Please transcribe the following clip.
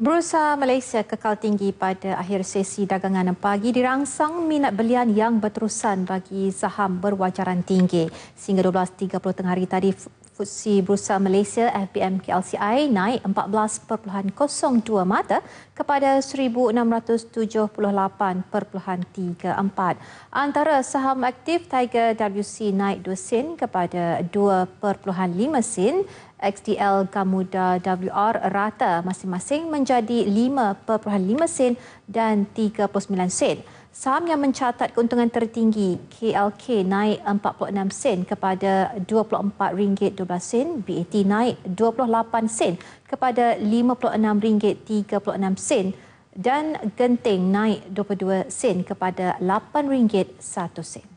Bursa Malaysia kekal tinggi pada akhir sesi dagangan pagi dirangsang minat belian yang berterusan bagi saham berwajaran tinggi. Sehingga 12.30 tengah hari tadi, FTSE Bursa Malaysia FBM KLCI naik 14.02 mata kepada 1678.34. Antara saham aktif Tiger WC naik 2 sen kepada 2.5 sen XDL Gamuda WR rata masing-masing menjadi 5.5 sen dan 39 sen. Saham yang mencatat keuntungan tertinggi KLK naik 46 sen kepada RM24.12 sen, BAT naik 28 sen kepada RM56.36 sen dan Genting naik 22 sen kepada RM8.1 sen.